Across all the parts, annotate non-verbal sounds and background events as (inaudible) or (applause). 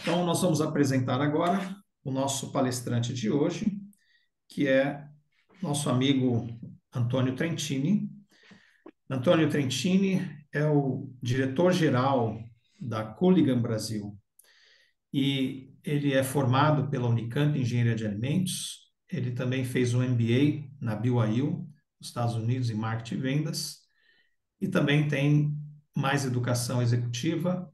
Então, nós vamos apresentar agora o nosso palestrante de hoje, que é nosso amigo Antônio Trentini. Antônio Trentini é o diretor-geral da Cooligan Brasil e ele é formado pela Unicamp Engenharia de Alimentos. Ele também fez um MBA na BYU, nos Estados Unidos, em Marketing e Vendas. E também tem mais educação executiva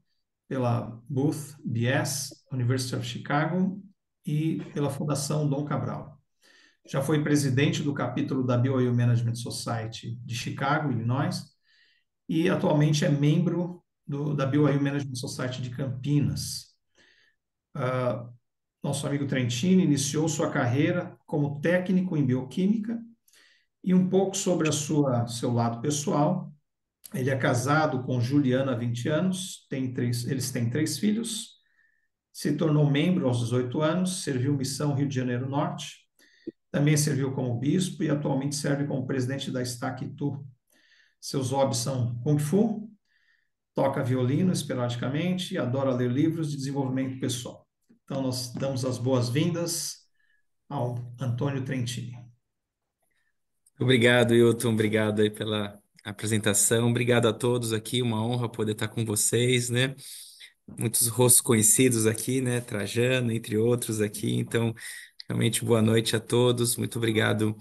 pela Booth BS, University of Chicago, e pela Fundação Dom Cabral. Já foi presidente do capítulo da BYU Management Society de Chicago, Illinois, e atualmente é membro do, da BYU Management Society de Campinas. Uh, nosso amigo Trentini iniciou sua carreira como técnico em bioquímica e um pouco sobre a sua seu lado pessoal. Ele é casado com Juliana há 20 anos, tem três, eles têm três filhos, se tornou membro aos 18 anos, serviu missão Rio de Janeiro Norte, também serviu como bispo e atualmente serve como presidente da Estaque Seus hobbies são Kung Fu, toca violino esporadicamente e adora ler livros de desenvolvimento pessoal. Então, nós damos as boas-vindas ao Antônio Trentini. Obrigado, Hilton. Obrigado aí pela apresentação. Obrigado a todos aqui, uma honra poder estar com vocês, né? Muitos rostos conhecidos aqui, né? Trajano, entre outros aqui. Então, realmente, boa noite a todos. Muito obrigado.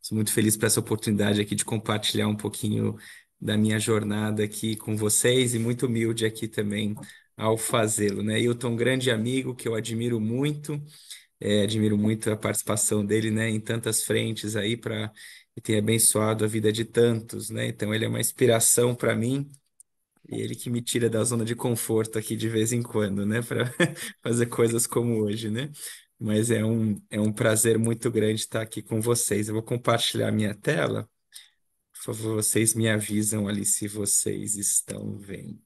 Sou muito feliz por essa oportunidade aqui de compartilhar um pouquinho da minha jornada aqui com vocês e muito humilde aqui também ao fazê-lo, né? Hilton, grande amigo que eu admiro muito, é, admiro muito a participação dele, né, em tantas frentes aí para e tem abençoado a vida de tantos, né? Então ele é uma inspiração para mim e ele que me tira da zona de conforto aqui de vez em quando, né? (laughs) Para fazer coisas como hoje, né? Mas é um, é um prazer muito grande estar aqui com vocês. Eu vou compartilhar minha tela. Por favor, vocês me avisam ali se vocês estão vendo.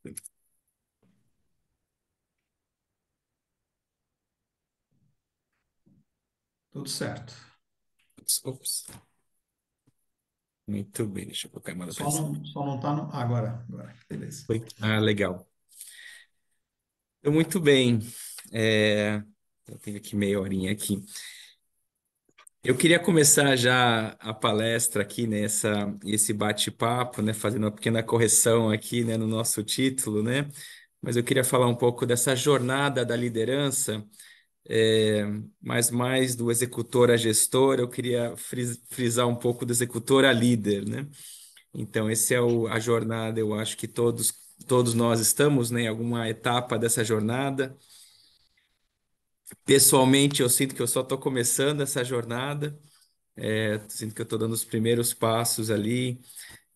Tudo certo. Ops. Muito bem, deixa eu colocar mais só não, só não tá no... Ah, agora, agora, beleza. Foi. Ah, legal. Então, muito bem. É... Eu tenho aqui meia horinha aqui. Eu queria começar já a palestra aqui, né, esse bate-papo, né, fazendo uma pequena correção aqui, né, no nosso título, né, mas eu queria falar um pouco dessa jornada da liderança, é, mas mais do executor a gestor, eu queria frisar um pouco do executor a líder, né? Então, esse é o, a jornada, eu acho que todos, todos nós estamos né, em alguma etapa dessa jornada. Pessoalmente, eu sinto que eu só estou começando essa jornada, é, sinto que eu estou dando os primeiros passos ali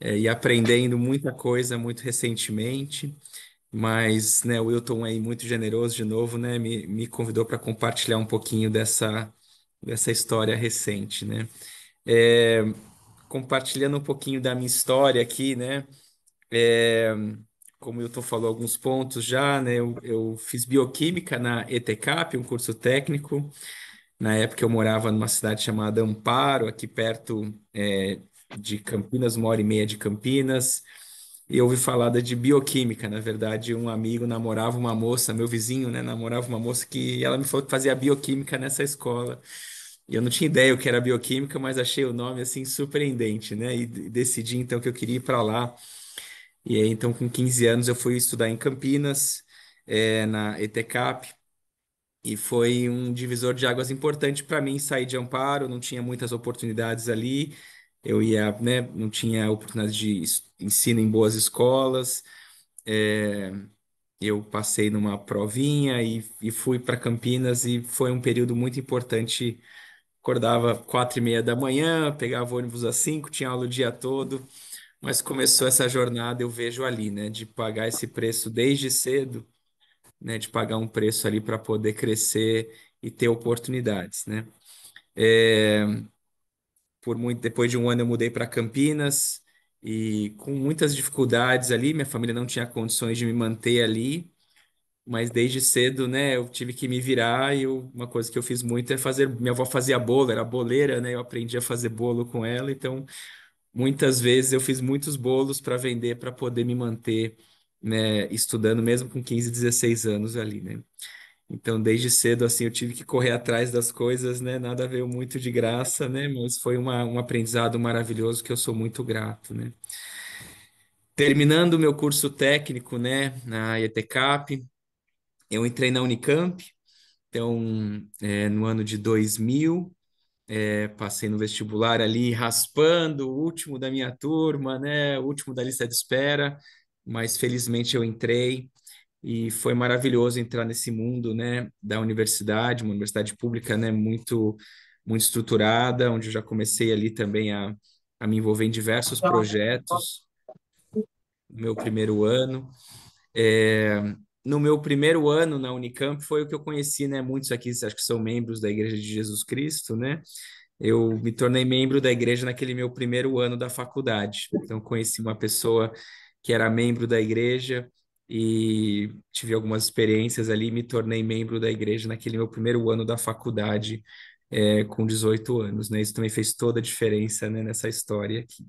é, e aprendendo muita coisa muito recentemente. Mas, né, o Wilton aí muito generoso de novo, né, me, me convidou para compartilhar um pouquinho dessa, dessa história recente, né? É, compartilhando um pouquinho da minha história aqui, né? É, como o Wilton falou alguns pontos já, né? Eu, eu fiz bioquímica na ETCAP, um curso técnico. Na época eu morava numa cidade chamada Amparo, aqui perto é, de Campinas, uma hora e meia de Campinas e ouvi falada de bioquímica. Na verdade, um amigo namorava uma moça, meu vizinho, né, namorava uma moça que ela me falou que fazia bioquímica nessa escola. e Eu não tinha ideia o que era bioquímica, mas achei o nome assim surpreendente, né? E decidi então que eu queria ir para lá. E aí, então, com 15 anos, eu fui estudar em Campinas, é, na ETCAP e foi um divisor de águas importante para mim sair de Amparo, não tinha muitas oportunidades ali eu ia, né, não tinha oportunidade de ensino em boas escolas, é, eu passei numa provinha e, e fui para Campinas e foi um período muito importante. Acordava quatro e meia da manhã, pegava ônibus às cinco, tinha aula o dia todo, mas começou essa jornada, eu vejo ali, né, de pagar esse preço desde cedo, né, de pagar um preço ali para poder crescer e ter oportunidades, né. É, por muito depois de um ano eu mudei para Campinas e com muitas dificuldades ali, minha família não tinha condições de me manter ali, mas desde cedo, né, eu tive que me virar e eu, uma coisa que eu fiz muito é fazer, minha avó fazia bolo, era boleira, né, eu aprendi a fazer bolo com ela, então muitas vezes eu fiz muitos bolos para vender para poder me manter, né, estudando mesmo com 15, 16 anos ali, né? Então, desde cedo, assim, eu tive que correr atrás das coisas, né? Nada veio muito de graça, né? Mas foi uma, um aprendizado maravilhoso que eu sou muito grato, né? Terminando o meu curso técnico, né, na ETCAP, eu entrei na Unicamp, então, é, no ano de 2000, é, passei no vestibular ali, raspando, o último da minha turma, né, o último da lista de espera, mas felizmente eu entrei, e foi maravilhoso entrar nesse mundo, né, da universidade, uma universidade pública, né, muito muito estruturada, onde eu já comecei ali também a, a me envolver em diversos projetos no meu primeiro ano. É, no meu primeiro ano na Unicamp foi o que eu conheci, né, muitos aqui acho que são membros da Igreja de Jesus Cristo, né, eu me tornei membro da igreja naquele meu primeiro ano da faculdade. Então, conheci uma pessoa que era membro da igreja, e tive algumas experiências ali, me tornei membro da igreja naquele meu primeiro ano da faculdade, é, com 18 anos, né? Isso também fez toda a diferença, né, nessa história aqui.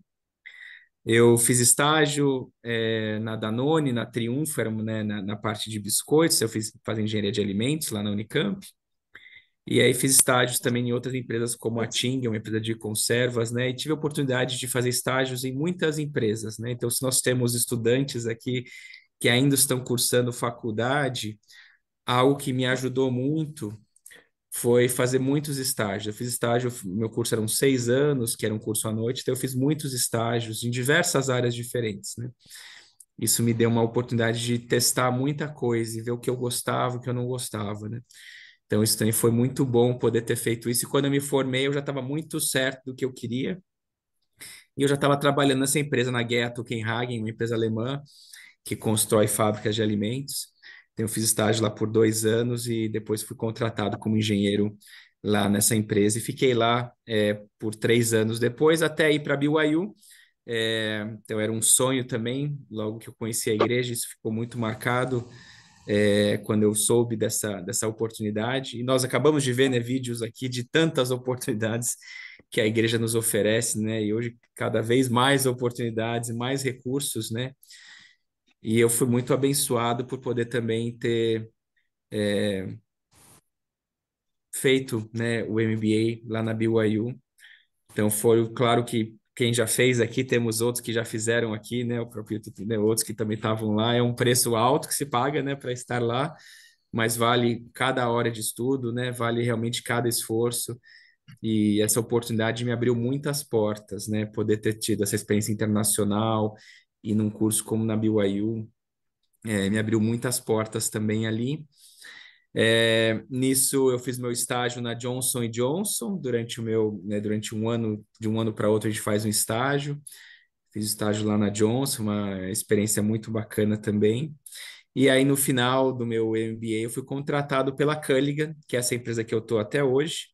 Eu fiz estágio é, na Danone, na Triunfo, era, né, na, na, parte de biscoitos, eu fiz fazer engenharia de alimentos lá na Unicamp. E aí fiz estágios também em outras empresas como a Ting, uma empresa de conservas, né? E tive a oportunidade de fazer estágios em muitas empresas, né? Então, se nós temos estudantes aqui que ainda estão cursando faculdade, algo que me ajudou muito foi fazer muitos estágios. Eu fiz estágio, meu curso eram seis anos, que era um curso à noite, então eu fiz muitos estágios em diversas áreas diferentes, né? Isso me deu uma oportunidade de testar muita coisa e ver o que eu gostava, o que eu não gostava, né? Então isso também foi muito bom poder ter feito isso. E quando eu me formei, eu já estava muito certo do que eu queria. E eu já estava trabalhando nessa empresa na Guerra Tuckenhagen, uma empresa alemã, que constrói fábricas de alimentos. Então, eu fiz estágio lá por dois anos e depois fui contratado como engenheiro lá nessa empresa e fiquei lá é, por três anos depois até ir para BYU. É, então era um sonho também. Logo que eu conheci a igreja, isso ficou muito marcado é, quando eu soube dessa dessa oportunidade. E nós acabamos de ver né, vídeos aqui de tantas oportunidades que a igreja nos oferece, né? E hoje cada vez mais oportunidades, mais recursos, né? E eu fui muito abençoado por poder também ter é, feito né, o MBA lá na BYU. Então, foi claro que quem já fez aqui, temos outros que já fizeram aqui, né? O próprio né, outros que também estavam lá. É um preço alto que se paga, né, para estar lá, mas vale cada hora de estudo, né? Vale realmente cada esforço. E essa oportunidade me abriu muitas portas, né? Poder ter tido essa experiência internacional e num curso como na BYU, é, me abriu muitas portas também ali. É, nisso eu fiz meu estágio na Johnson Johnson durante o meu né, durante um ano de um ano para outro a gente faz um estágio fiz estágio lá na Johnson uma experiência muito bacana também e aí no final do meu MBA eu fui contratado pela Culligan que é essa empresa que eu tô até hoje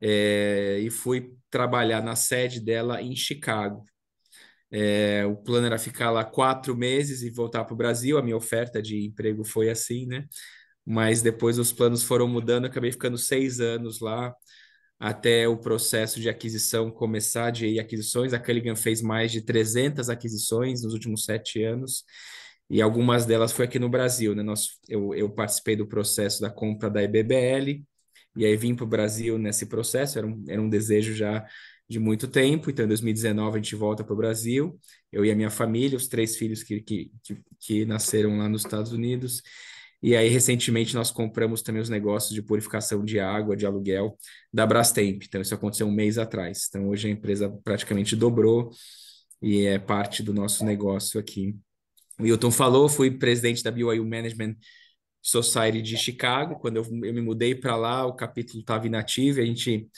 é, e fui trabalhar na sede dela em Chicago é, o plano era ficar lá quatro meses e voltar para o Brasil. A minha oferta de emprego foi assim, né? Mas depois os planos foram mudando, acabei ficando seis anos lá até o processo de aquisição começar de aquisições. A Culligan fez mais de 300 aquisições nos últimos sete anos e algumas delas foi aqui no Brasil. Né? Nós, eu, eu participei do processo da compra da IBBL e aí vim para o Brasil nesse processo, era um, era um desejo já de muito tempo. Então, em 2019, a gente volta para o Brasil, eu e a minha família, os três filhos que, que, que, que nasceram lá nos Estados Unidos. E aí, recentemente, nós compramos também os negócios de purificação de água, de aluguel, da Brastemp. Então, isso aconteceu um mês atrás. Então, hoje a empresa praticamente dobrou e é parte do nosso negócio aqui. O Hilton falou, fui presidente da BYU Management Society de Chicago. Quando eu, eu me mudei para lá, o capítulo estava inativo. A gente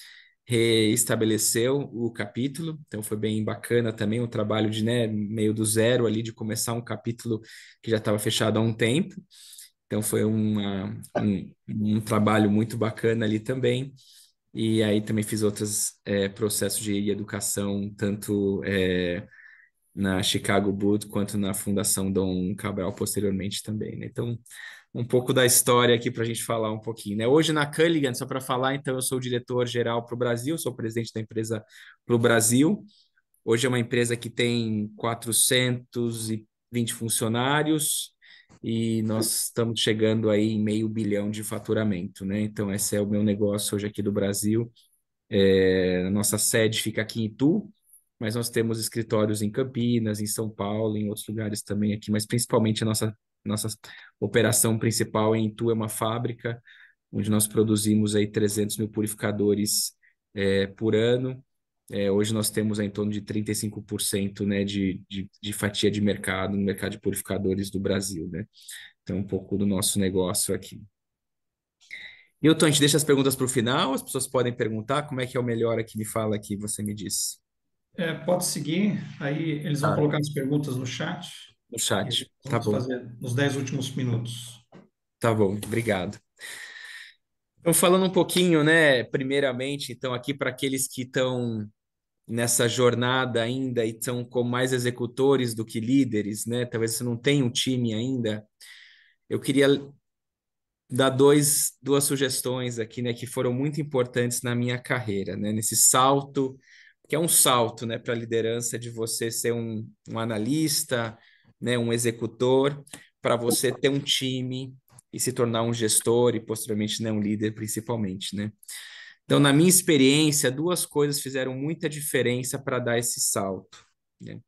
reestabeleceu o capítulo, então foi bem bacana também o um trabalho de né, meio do zero ali, de começar um capítulo que já estava fechado há um tempo. Então foi uma, um, um, trabalho muito bacana ali também. E aí também fiz outros é, processos de educação, tanto é, na Chicago Boot quanto na Fundação Dom Cabral posteriormente também. Né? Então um pouco da história aqui para a gente falar um pouquinho. Né? Hoje na Culligan, só para falar, então, eu sou diretor-geral para o Brasil, sou presidente da empresa para o Brasil. Hoje é uma empresa que tem 420 funcionários e nós estamos chegando aí em meio bilhão de faturamento, né? Então, esse é o meu negócio hoje aqui do Brasil. É, a nossa sede fica aqui em Itu, mas nós temos escritórios em Campinas, em São Paulo, em outros lugares também aqui, mas principalmente a nossa nossa operação principal em Itu é uma fábrica, onde nós produzimos aí 300 mil purificadores é, por ano. É, hoje nós temos em torno de 35% né, de, de, de, fatia de mercado no mercado de purificadores do Brasil. Né? Então, um pouco do nosso negócio aqui. Milton, a gente deixa as perguntas para o final, as pessoas podem perguntar como é que é o melhor aqui, me fala aqui, você me diz. É, pode seguir, aí eles vão ah. colocar as perguntas no chat. No chat. Tá bom. Fazer nos dez últimos minutos. Tá bom, obrigado. Então, falando um pouquinho, né, primeiramente, então, aqui para aqueles que estão nessa jornada ainda e são com mais executores do que líderes, né, talvez você não tenha um time ainda, eu queria dar dois, duas sugestões aqui, né, que foram muito importantes na minha carreira, né, nesse salto, que é um salto, né, para a liderança de você ser um, um analista, né, um executor, para você ter um time e se tornar um gestor e posteriormente né, um líder, principalmente, né? Então, na minha experiência, duas coisas fizeram muita diferença para dar esse salto. Né?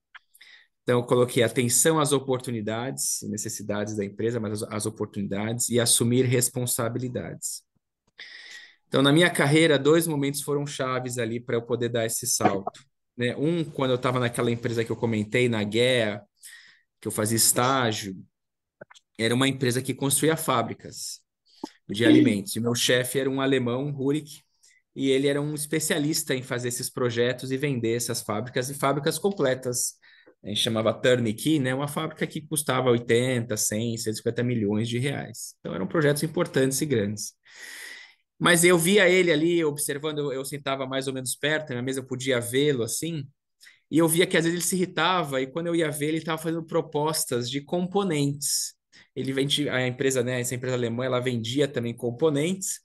Então, eu coloquei atenção às oportunidades necessidades da empresa, mas às oportunidades, e assumir responsabilidades. Então, na minha carreira, dois momentos foram chaves ali para eu poder dar esse salto. Né? Um, quando eu estava naquela empresa que eu comentei, na Guerra, que eu fazia estágio, era uma empresa que construía fábricas de uhum. alimentos. E meu chefe era um alemão, Rurik, e ele era um especialista em fazer esses projetos e vender essas fábricas, e fábricas completas. A gente chamava Turnkey, né? Uma fábrica que custava 80, 100, 150 milhões de reais. Então eram projetos importantes e grandes. Mas eu via ele ali, observando, eu, eu sentava mais ou menos perto, na mesa eu podia vê-lo assim, e eu via que às vezes ele se irritava, e quando eu ia ver, ele estava fazendo propostas de componentes. Ele vende, a empresa, né, essa empresa alemã, ela vendia também componentes,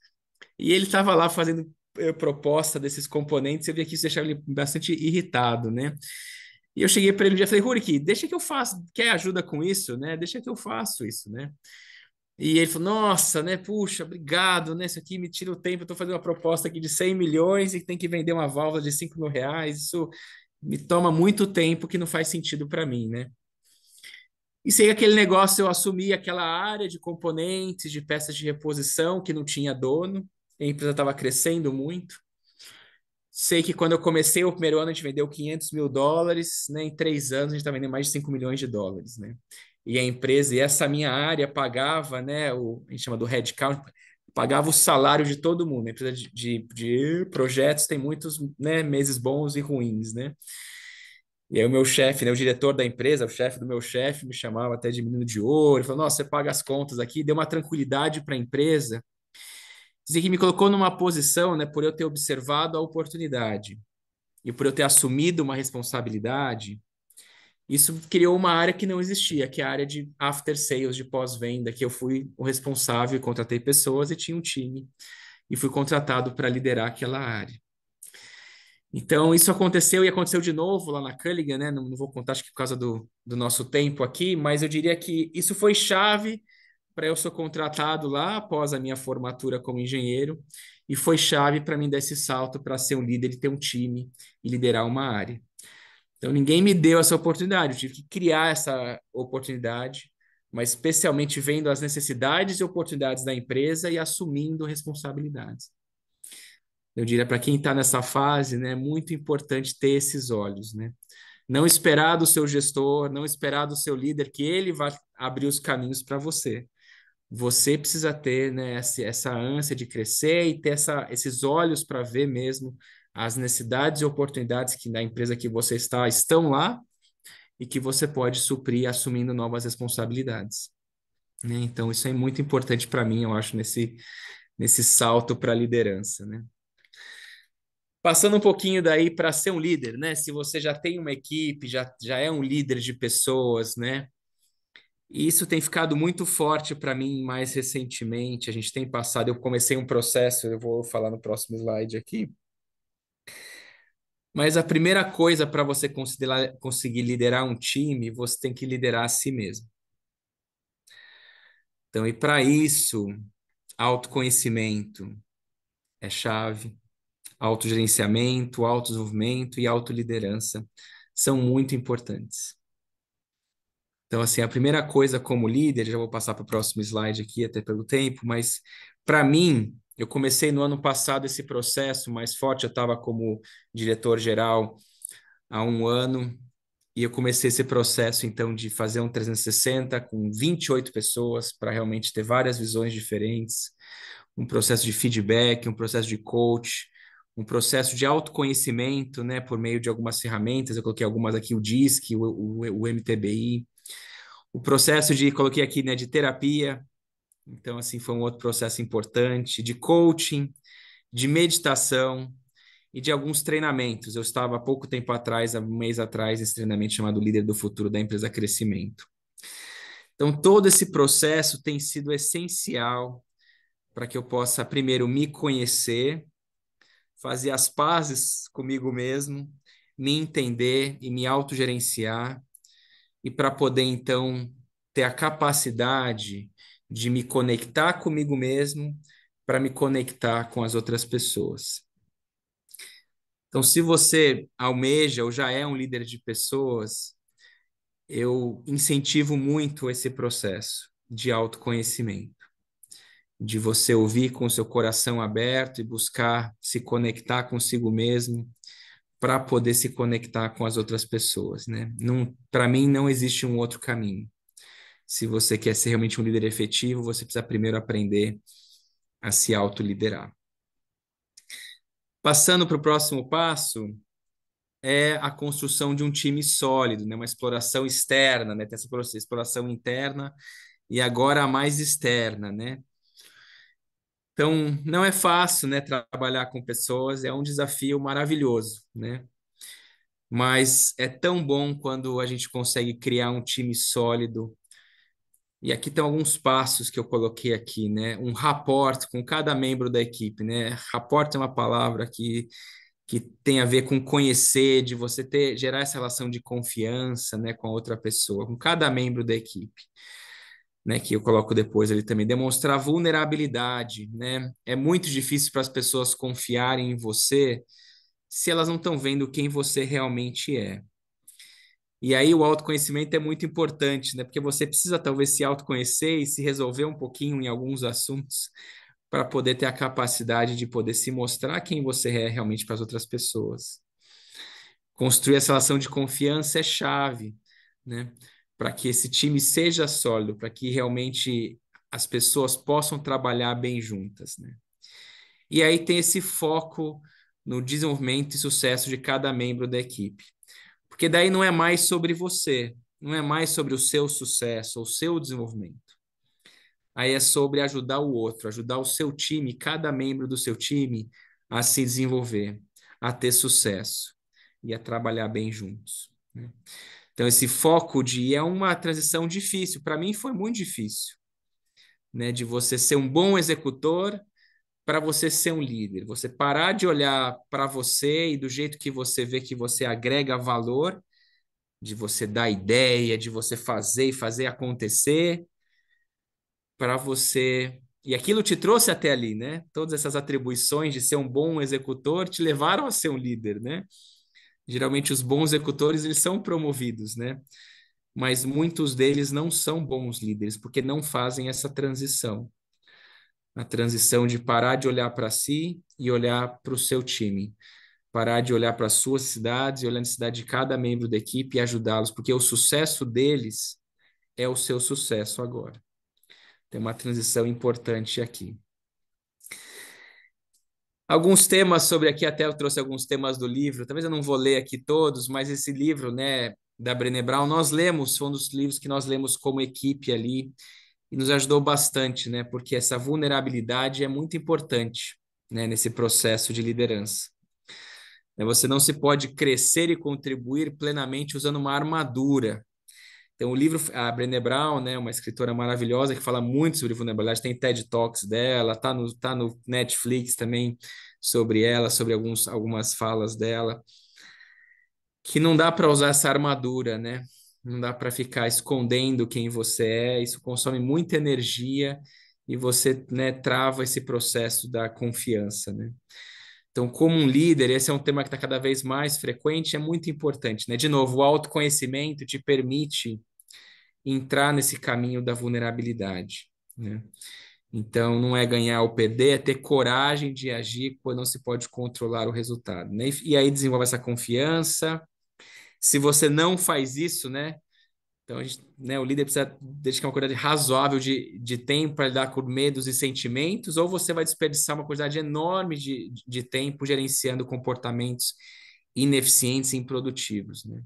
e ele estava lá fazendo eh, proposta desses componentes, eu via que isso deixava ele bastante irritado, né? E eu cheguei para ele um dia e falei, Rurik, deixa que eu faço, quer ajuda com isso, né? Deixa que eu faço isso, né? E ele falou, nossa, né? Puxa, obrigado, né? Isso aqui me tira o tempo, eu estou fazendo uma proposta aqui de 100 milhões e tem que vender uma válvula de 5 mil reais, isso me toma muito tempo que não faz sentido para mim, né? E sei aquele negócio, eu assumi aquela área de componentes, de peças de reposição que não tinha dono, a empresa estava crescendo muito. Sei que quando eu comecei o primeiro ano, a gente vendeu 500 mil dólares, né? em três anos a gente está vendendo mais de 5 milhões de dólares. Né? E a empresa, e essa minha área pagava, né? o, a gente chama do headcount, pagava o salário de todo mundo. A né? empresa de, de, de projetos tem muitos né, meses bons e ruins, né? E aí o meu chefe, né, o diretor da empresa, o chefe do meu chefe, me chamava até de menino de ouro, falou, nossa, você paga as contas aqui, deu uma tranquilidade para a empresa. Dizia que me colocou numa posição, né, por eu ter observado a oportunidade e por eu ter assumido uma responsabilidade, isso criou uma área que não existia, que é a área de after sales, de pós-venda, que eu fui o responsável contratei pessoas e tinha um time. E fui contratado para liderar aquela área. Então, isso aconteceu e aconteceu de novo lá na Culligan, né? Não, não vou contar, acho que por causa do, do nosso tempo aqui, mas eu diria que isso foi chave para eu ser contratado lá após a minha formatura como engenheiro e foi chave para mim dar esse salto para ser um líder e ter um time e liderar uma área. Então ninguém me deu essa oportunidade, eu tive que criar essa oportunidade, mas especialmente vendo as necessidades e oportunidades da empresa e assumindo responsabilidades. Eu diria para quem está nessa fase, né, é muito importante ter esses olhos, né? Não esperar do seu gestor, não esperar do seu líder que ele vá abrir os caminhos para você. Você precisa ter né, essa ânsia de crescer e ter essa, esses olhos para ver mesmo as necessidades e oportunidades que na empresa que você está estão lá e que você pode suprir assumindo novas responsabilidades. Né? Então, isso é muito importante para mim, eu acho, nesse, nesse salto para a liderança. Né? Passando um pouquinho daí para ser um líder, né? Se você já tem uma equipe, já, já é um líder de pessoas, né? isso tem ficado muito forte para mim mais recentemente. A gente tem passado, eu comecei um processo, eu vou falar no próximo slide aqui, mas a primeira coisa para você considerar, conseguir liderar um time, você tem que liderar a si mesmo. Então, e para isso, autoconhecimento é chave, autogerenciamento, autodesenvolvimento e autoliderança são muito importantes. Então, assim, a primeira coisa como líder, já vou passar para o próximo slide aqui, até pelo tempo, mas para mim, eu comecei no ano passado esse processo mais forte, eu estava como diretor-geral há um ano, e eu comecei esse processo, então, de fazer um 360 com 28 pessoas para realmente ter várias visões diferentes, um processo de feedback, um processo de coach, um processo de autoconhecimento, né, por meio de algumas ferramentas, eu coloquei algumas aqui, o DISC, o, o, o MTBI, o processo de, coloquei aqui, né, de terapia, então, assim, foi um outro processo importante de coaching, de meditação e de alguns treinamentos. Eu estava há pouco tempo atrás, há um mês atrás, nesse treinamento chamado Líder do Futuro da empresa Crescimento. Então, todo esse processo tem sido essencial para que eu possa, primeiro, me conhecer, fazer as pazes comigo mesmo, me entender e me autogerenciar, e para poder, então, ter a capacidade de me conectar comigo mesmo para me conectar com as outras pessoas. Então, se você almeja ou já é um líder de pessoas, eu incentivo muito esse processo de autoconhecimento, de você ouvir com seu coração aberto e buscar se conectar consigo mesmo para poder se conectar com as outras pessoas, né? Para mim não existe um outro caminho se você quer ser realmente um líder efetivo, você precisa primeiro aprender a se autoliderar. Passando para o próximo passo, é a construção de um time sólido, né? uma exploração externa, né? tem essa exploração interna e agora a mais externa. Né? Então, não é fácil né, trabalhar com pessoas, é um desafio maravilhoso, né? mas é tão bom quando a gente consegue criar um time sólido e aqui tem alguns passos que eu coloquei aqui, né? Um rapport com cada membro da equipe, né? Rapport é uma palavra que, que tem a ver com conhecer, de você ter gerar essa relação de confiança, né, com a outra pessoa, com cada membro da equipe. Né, que eu coloco depois ali também, demonstrar vulnerabilidade, né? É muito difícil para as pessoas confiarem em você se elas não estão vendo quem você realmente é. E aí o autoconhecimento é muito importante, né? Porque você precisa talvez se autoconhecer e se resolver um pouquinho em alguns assuntos para poder ter a capacidade de poder se mostrar quem você é realmente para as outras pessoas. Construir essa relação de confiança é chave, né? Para que esse time seja sólido, para que realmente as pessoas possam trabalhar bem juntas, né? E aí tem esse foco no desenvolvimento e sucesso de cada membro da equipe. Porque daí não é mais sobre você, não é mais sobre o seu sucesso, o seu desenvolvimento. Aí é sobre ajudar o outro, ajudar o seu time, cada membro do seu time, a se desenvolver, a ter sucesso e a trabalhar bem juntos. Né? Então, esse foco de é uma transição difícil. Para mim, foi muito difícil. Né? De você ser um bom executor para você ser um líder, você parar de olhar para você e do jeito que você vê que você agrega valor, de você dar ideia, de você fazer e fazer acontecer, para você. E aquilo te trouxe até ali, né? Todas essas atribuições de ser um bom executor te levaram a ser um líder, né? Geralmente os bons executores eles são promovidos, né? Mas muitos deles não são bons líderes porque não fazem essa transição a transição de parar de olhar para si e olhar para o seu time. Parar de olhar para as suas cidades e olhar a necessidade de cada membro da equipe e ajudá-los, porque o sucesso deles é o seu sucesso agora. Tem uma transição importante aqui. Alguns temas sobre aqui, até eu trouxe alguns temas do livro, talvez eu não vou ler aqui todos, mas esse livro, né, da Brené Brown, nós lemos, foi um dos livros que nós lemos como equipe ali, e nos ajudou bastante, né? Porque essa vulnerabilidade é muito importante, né? Nesse processo de liderança. Né, você não se pode crescer e contribuir plenamente usando uma armadura. Então, o livro, a Brené Brown, né, uma escritora maravilhosa que fala muito sobre vulnerabilidade, tem TED Talks dela, tá no, tá no Netflix também sobre ela, sobre alguns, algumas falas dela, que não dá para usar essa armadura, né? Não dá para ficar escondendo quem você é, isso consome muita energia e você né, trava esse processo da confiança. Né? Então, como um líder, esse é um tema que está cada vez mais frequente, é muito importante. Né? De novo, o autoconhecimento te permite entrar nesse caminho da vulnerabilidade. Né? Então, não é ganhar ou perder, é ter coragem de agir quando não se pode controlar o resultado. Né? E aí desenvolve essa confiança, se você não faz isso, né? Então, gente, né, o líder precisa dedicar uma quantidade razoável de, de tempo para lidar com medos e sentimentos, ou você vai desperdiçar uma quantidade enorme de, de tempo gerenciando comportamentos ineficientes e improdutivos. Né?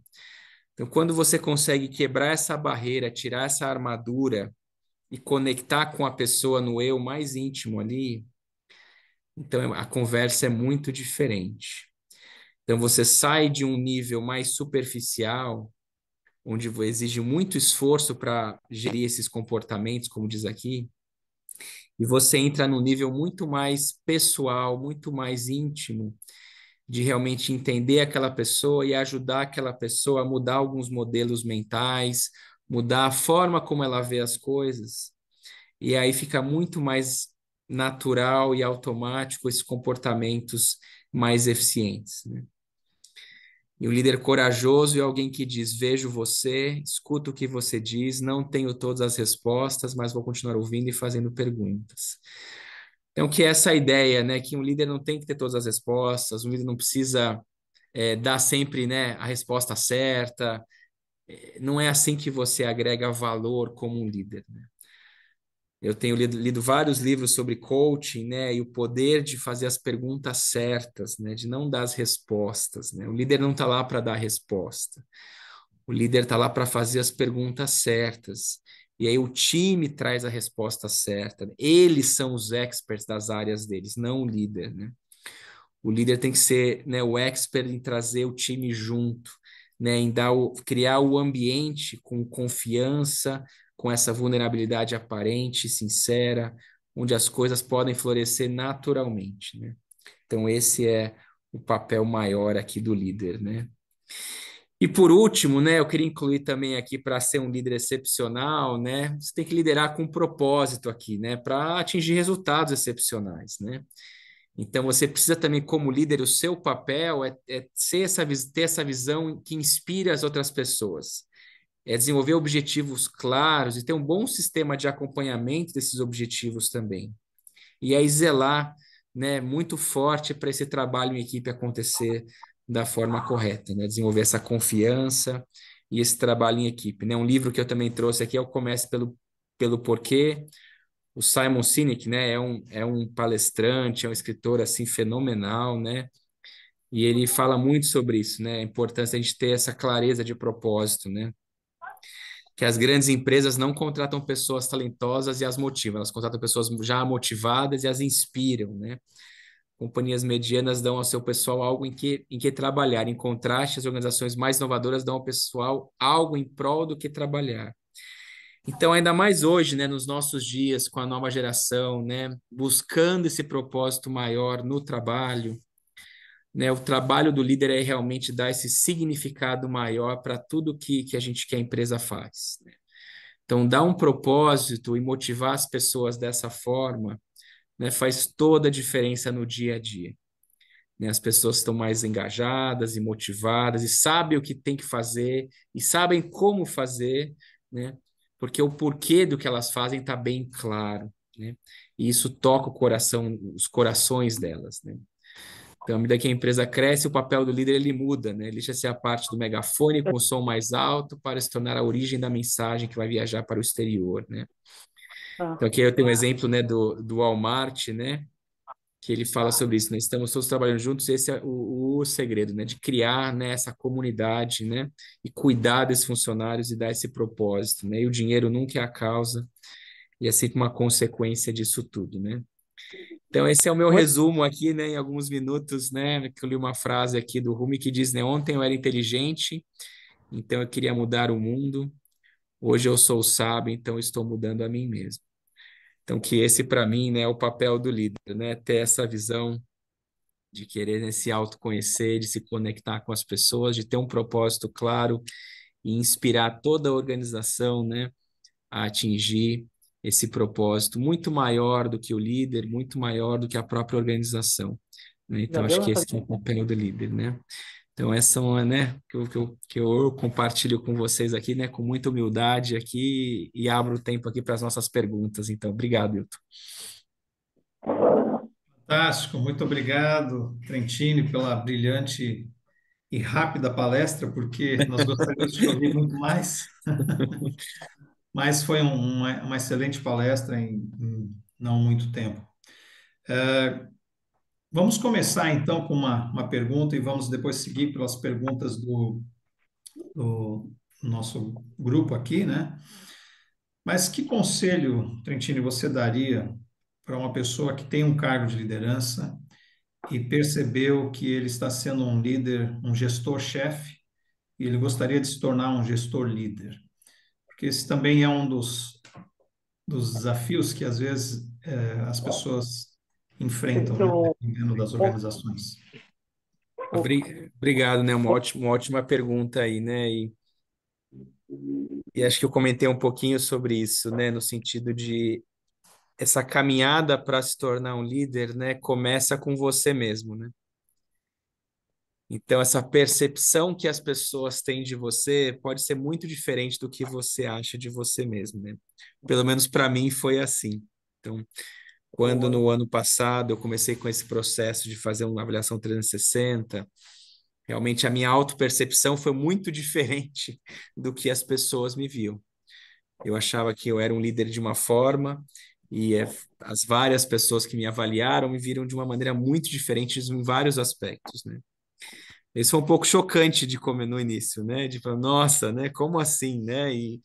Então, quando você consegue quebrar essa barreira, tirar essa armadura e conectar com a pessoa no eu mais íntimo ali, então a conversa é muito diferente. Então você sai de um nível mais superficial, onde exige muito esforço para gerir esses comportamentos, como diz aqui, e você entra num nível muito mais pessoal, muito mais íntimo, de realmente entender aquela pessoa e ajudar aquela pessoa a mudar alguns modelos mentais, mudar a forma como ela vê as coisas. E aí fica muito mais natural e automático esses comportamentos mais eficientes. Né? E o líder corajoso é alguém que diz: Vejo você, escuto o que você diz, não tenho todas as respostas, mas vou continuar ouvindo e fazendo perguntas. Então, que é essa ideia, né, que um líder não tem que ter todas as respostas, um líder não precisa é, dar sempre, né, a resposta certa. Eh, não é assim que você agrega valor como um líder. Né? Eu tenho lido, lido, vários livros sobre coaching, né? E o poder de fazer as perguntas certas, né? De não dar as respostas, né? O líder não está lá para dar a resposta. O líder está lá para fazer as perguntas certas. E aí o time traz a resposta certa. Né. Eles são os experts das áreas deles, não o líder, né? O líder tem que ser né, o expert em trazer o time junto, né? Em dar o, criar o ambiente com confiança, com essa vulnerabilidade aparente, sincera, onde as coisas podem florescer naturalmente, né? Então esse é o papel maior aqui do líder, né? E por último, né, eu queria incluir também aqui para ser um líder excepcional, né? Você tem que liderar com propósito aqui, né, para atingir resultados excepcionais, né? Então você precisa também como líder o seu papel é, é ser essa ter essa visão que inspira as outras pessoas é desenvolver objetivos claros e ter um bom sistema de acompanhamento desses objetivos também. E aí zelar né, muito forte para esse trabalho em equipe acontecer da forma correta, né? desenvolver essa confiança e esse trabalho em equipe. Né? Um livro que eu também trouxe aqui é o Comece pelo, pelo Porquê. O Simon Sinek né, é, um, é um palestrante, é um escritor assim fenomenal, né? E ele fala muito sobre isso, né? A importância de a gente ter essa clareza de propósito, né? que as grandes empresas não contratam pessoas talentosas e as motivam, elas contratam pessoas já motivadas e as inspiram, né? Companhias medianas dão ao seu pessoal algo em que, em que trabalhar. Em contraste, as organizações mais inovadoras dão ao pessoal algo em prol do que trabalhar. Então, ainda mais hoje, né, nos nossos dias, com a nova geração, né, buscando esse propósito maior no trabalho, né, o trabalho do líder é realmente dar esse significado maior para tudo que, que a gente que a empresa faz. Né? Então, dar um propósito e motivar as pessoas dessa forma né, faz toda a diferença no dia a dia. Né. As pessoas estão mais engajadas e motivadas e sabem o que tem que fazer e sabem como fazer, né, porque o porquê do que elas fazem está bem claro. Né. E isso toca coração, os corações delas. Então, à medida que a empresa cresce, o papel do líder ele muda, né? Ele deixa ser a parte do megafone com o som mais alto para se tornar a origem da mensagem que vai viajar para o exterior, né? Tá. Então, aqui eu tenho um exemplo, né, do, do Walmart, né? Que ele fala sobre isso, né? Estamos todos trabalhando juntos, esse é o, o segredo, né? De criar, né, essa comunidade, né? E cuidar desses funcionários e dar esse propósito, né? E o dinheiro nunca é a causa e é sempre uma consequência disso tudo, né? Então, esse é o meu Oi. resumo aqui, né, em alguns minutos, né, que eu li uma frase aqui do Rumi que diz, né, ontem eu era inteligente, então eu queria mudar o mundo, hoje eu sou sábio, então estou mudando a mim mesmo. Então, que esse, para mim, né, é o papel do líder, né, ter essa visão de querer né, se autoconhecer, de se conectar com as pessoas, de ter um propósito claro e inspirar toda a organização, né, a atingir esse propósito muito maior do que o líder, muito maior do que a própria organização. Né? Então, acho que esse é o papel do líder, né? Então, essa é uma, né, que eu, que, eu, que eu compartilho com vocês aqui, né, com muita humildade aqui e abro o tempo aqui para as nossas perguntas. Então, obrigado, Hilton. Fantástico, muito obrigado, Trentini, pela brilhante e rápida palestra, porque nós gostaríamos de ouvir muito mais. (laughs) mas foi um, uma, uma, excelente palestra em, em não muito tempo. Uh, vamos começar então com uma, uma, pergunta e vamos depois seguir pelas perguntas do, do nosso grupo aqui, né? Mas que conselho, Trentino você daria para uma pessoa que tem um cargo de liderança e percebeu que ele está sendo um líder, um gestor-chefe, e ele gostaria de se tornar um gestor-líder? porque esse também é um dos, dos desafios que às vezes é, as pessoas enfrentam, né, então, dependendo das organizações. Obrigado, né? Uma ótima, uma ótima pergunta aí, né? E, e acho que eu comentei um pouquinho sobre isso, né? No sentido de essa caminhada para se tornar um líder, né? Começa com você mesmo, né? Então, essa percepção que as pessoas têm de você pode ser muito diferente do que você acha de você mesmo, né? Pelo menos para mim foi assim. Então, quando no ano passado eu comecei com esse processo de fazer uma avaliação 360, realmente a minha autopercepção foi muito (laughs) diferente do que as pessoas me viam. Eu achava que eu era um líder de uma forma e é, as várias pessoas que me avaliaram me viram de uma maneira muito diferente em vários aspectos, né? Isso foi um pouco chocante de comer no início, né? De falar, nossa, né? Como assim, né? E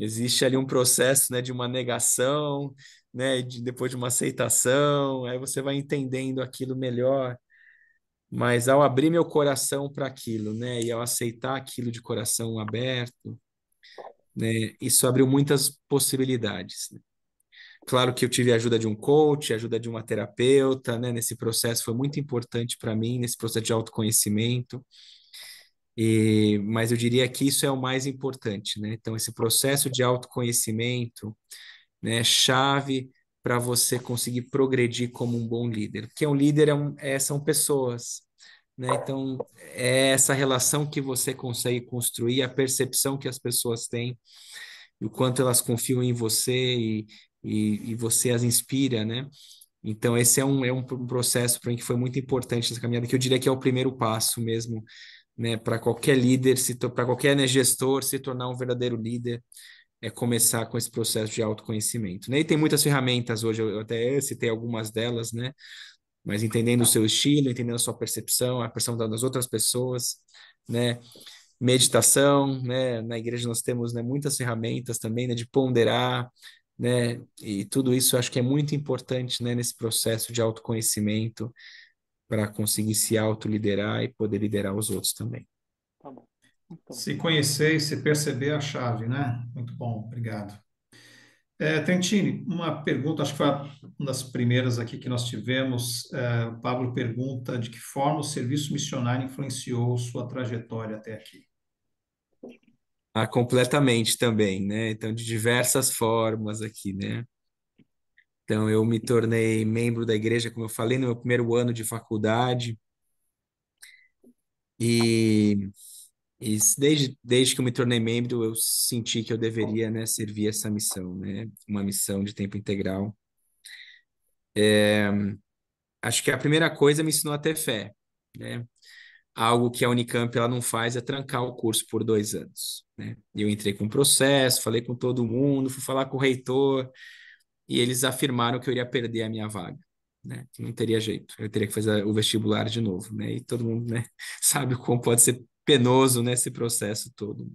existe ali um processo, né? De uma negação, né? De, depois de uma aceitação, aí você vai entendendo aquilo melhor. Mas ao abrir meu coração para aquilo, né? E ao aceitar aquilo de coração aberto, né? Isso abriu muitas possibilidades. Né? Claro que eu tive a ajuda de um coach, a ajuda de uma terapeuta, né? Nesse processo foi muito importante para mim, nesse processo de autoconhecimento. E, mas eu diria que isso é o mais importante, né? Então, esse processo de autoconhecimento né, é chave para você conseguir progredir como um bom líder. Porque um líder é, um, é são pessoas, né? Então, é essa relação que você consegue construir, a percepção que as pessoas têm, o quanto elas confiam em você e, e, e você as inspira, né? Então, esse é um, é um processo para mim que foi muito importante nessa caminhada, que eu diria que é o primeiro passo mesmo, né, para qualquer líder, para qualquer né, gestor se tornar um verdadeiro líder, é começar com esse processo de autoconhecimento. Né? E tem muitas ferramentas hoje, eu até citei algumas delas, né? Mas entendendo o seu estilo, entendendo a sua percepção, a percepção das outras pessoas, né? Meditação, né? Na igreja nós temos né, muitas ferramentas também, né? De ponderar, né? E tudo isso eu acho que é muito importante, né, nesse processo de autoconhecimento para conseguir se autoliderar e poder liderar os outros também. Tá bom. Então... Se conhecer e se perceber é a chave, né? Muito bom, obrigado. É, Trentini, uma pergunta, acho que foi uma das primeiras aqui que nós tivemos. É, o Pablo pergunta de que forma o serviço missionário influenciou sua trajetória até aqui. Ah, completamente também, né? Então, de diversas formas aqui, né? Então, eu me tornei membro da igreja, como eu falei, no meu primeiro ano de faculdade. E, e desde, desde que eu me tornei membro, eu senti que eu deveria, né, servir essa missão, né? Uma missão de tempo integral. É, acho que a primeira coisa me ensinou a ter fé, né? algo que a Unicamp ela não faz é trancar o curso por dois anos. Né? Eu entrei com o processo, falei com todo mundo, fui falar com o reitor, e eles afirmaram que eu iria perder a minha vaga. Né? Que não teria jeito, eu teria que fazer o vestibular de novo. Né? E todo mundo né, (laughs) sabe como pode ser penoso nesse né, processo todo.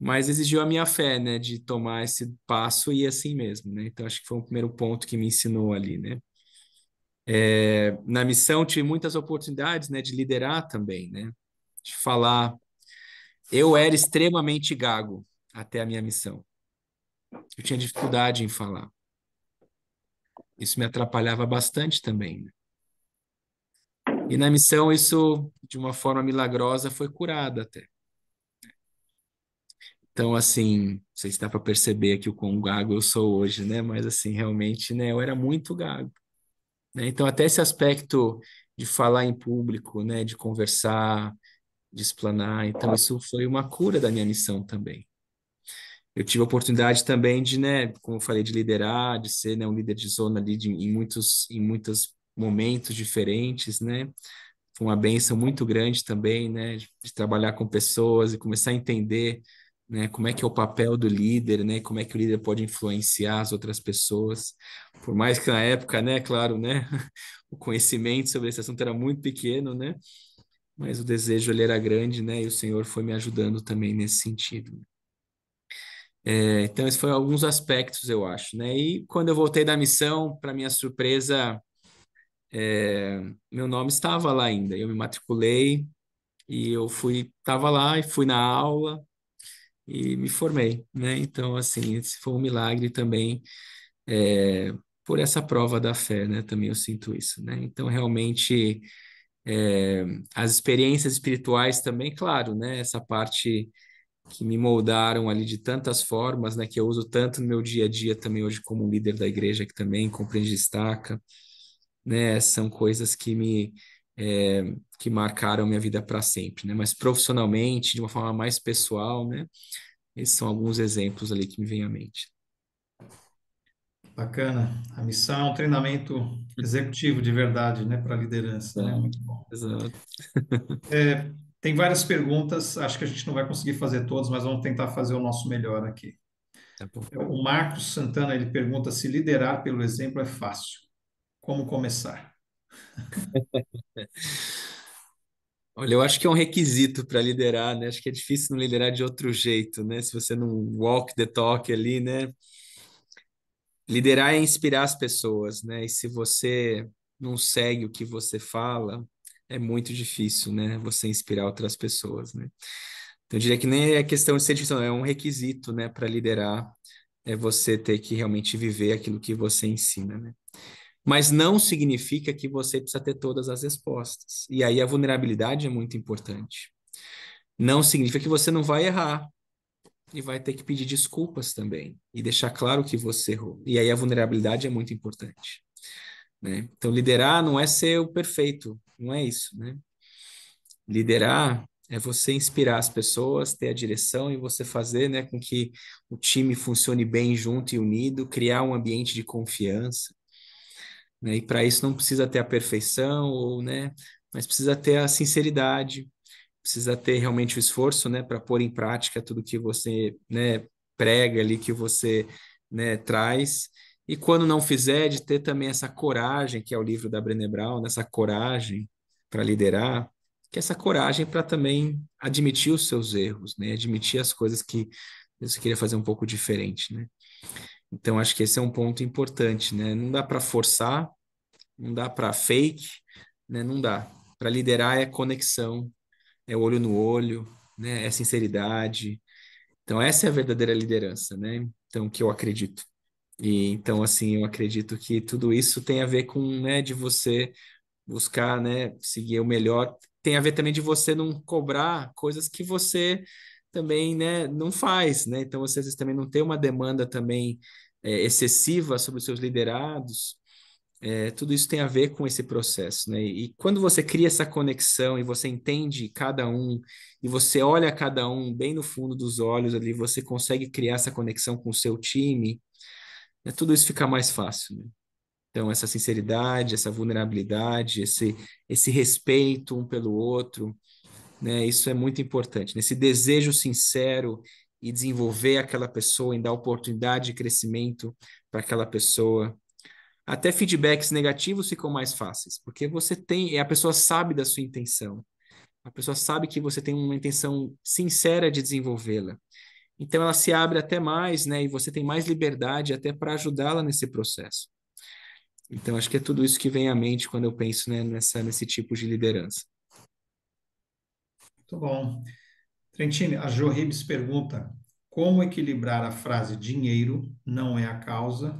Mas exigiu a minha fé né, de tomar esse passo e é assim mesmo. Né? Então, acho que foi o primeiro ponto que me ensinou ali. Né? É, na missão tive muitas oportunidades, né, de liderar também, né, de falar. Eu era extremamente gago até a minha missão. Eu tinha dificuldade em falar. Isso me atrapalhava bastante também. Né. E na missão isso, de uma forma milagrosa, foi curado até. Então, assim, não sei se dá para perceber aqui o quão gago eu sou hoje, né? Mas, assim, realmente, né? Eu era muito gago. Né? Então, até esse aspecto de falar em público, né, de conversar, de explanar, então isso foi uma cura da minha missão também. Eu tive a oportunidade também de, né, como eu falei, de liderar, de ser né, um líder de zona ali de, em muitos em muitos momentos diferentes, né? Foi uma benção muito grande também, né, de, de trabalhar com pessoas e começar a entender né? Como é que é o papel do líder, né? Como é que o líder pode influenciar as outras pessoas? Por mais que na época, né, claro, né, (laughs) o conhecimento sobre esse assunto era muito pequeno, né? Mas o desejo ele era grande, né? E o Senhor foi me ajudando também nesse sentido. É, então, esses foram alguns aspectos, eu acho, né? E quando eu voltei da missão, para minha surpresa, é, meu nome estava lá ainda. Eu me matriculei e eu fui, estava lá e fui na aula e me formei, né? Então, assim, esse foi um milagre também é, por essa prova da fé, né? Também eu sinto isso, né? Então, realmente, é, as experiências espirituais também, claro, né? Essa parte que me moldaram ali de tantas formas, né? Que eu uso tanto no meu dia a dia também hoje como líder da igreja que também compreende destaca, né? São coisas que me é, que marcaram minha vida para sempre, né? Mas profissionalmente, de uma forma mais pessoal, né? Esses são alguns exemplos ali que me vêm à mente. Bacana. A missão é um treinamento executivo de verdade, né, para liderança, né? Muito bom. Exato. (laughs) É, tem várias perguntas, acho que a gente não vai conseguir fazer todas, mas vamos tentar fazer o nosso melhor aqui. Tá o Marcos Santana, ele pergunta se liderar pelo exemplo é fácil. Como começar? Olha, eu acho que é um requisito para liderar, né? Acho que é difícil não liderar de outro jeito, né? Se você não walk the talk ali, né? Liderar é inspirar as pessoas, né? E se você não segue o que você fala, é muito difícil, né? Você inspirar outras pessoas, né? Então, eu diria que nem é questão de ser difícil, é um requisito, né? Para liderar, é você ter que realmente viver aquilo que você ensina, né? mas não significa que você precisa ter todas as respostas. E aí a vulnerabilidade é muito importante. Não significa que você não vai errar e vai ter que pedir desculpas também e deixar claro que você errou. E aí a vulnerabilidade é muito importante. Né? Então, liderar não é ser o perfeito, não é isso. Né? Liderar é você inspirar as pessoas, ter a direção e você fazer né, com que o time funcione bem junto e unido, criar um ambiente de confiança. Né? E para isso não precisa ter a perfeição, ou, né? mas precisa ter a sinceridade, precisa ter realmente o esforço né? para pôr em prática tudo que você né? prega ali, que você né? traz. E quando não fizer, de ter também essa coragem, que é o livro da Brené Brown, né? essa coragem para liderar, que é essa coragem para também admitir os seus erros, né? Admitir as coisas que você queria fazer um pouco diferente, né? Então, acho que esse é um ponto importante, né? Não dá para forçar, não dá para fake, né? Não dá. Para liderar é conexão, é olho no olho, né? É sinceridade. Então, essa é a verdadeira liderança, né? Então, que eu acredito. E então, assim, eu acredito que tudo isso tem a ver com, né, de você buscar, né, seguir o melhor. Tem a ver também de você não cobrar coisas que você também né, não faz, né? Então você às vezes também não tem uma demanda também é, excessiva sobre os seus liderados. É, tudo isso tem a ver com esse processo, né? E, quando você cria essa conexão e você entende cada um e você olha cada um bem no fundo dos olhos ali, você consegue criar essa conexão com o seu time, né? tudo isso fica mais fácil. Né? Então, essa sinceridade, essa vulnerabilidade, esse, esse respeito um pelo outro, né? Isso é muito importante. Nesse né? desejo sincero e desenvolver aquela pessoa, em dar oportunidade de crescimento para aquela pessoa. Até feedbacks negativos ficam mais fáceis, porque você tem, a pessoa sabe da sua intenção. A pessoa sabe que você tem uma intenção sincera de desenvolvê-la. Então ela se abre até mais, né? E você tem mais liberdade até para ajudá-la nesse processo. Então acho que é tudo isso que vem à mente quando eu penso né, nessa, nesse tipo de liderança. Muito bom. Trentini, a Jo Ribes pergunta: como equilibrar a frase dinheiro não é a causa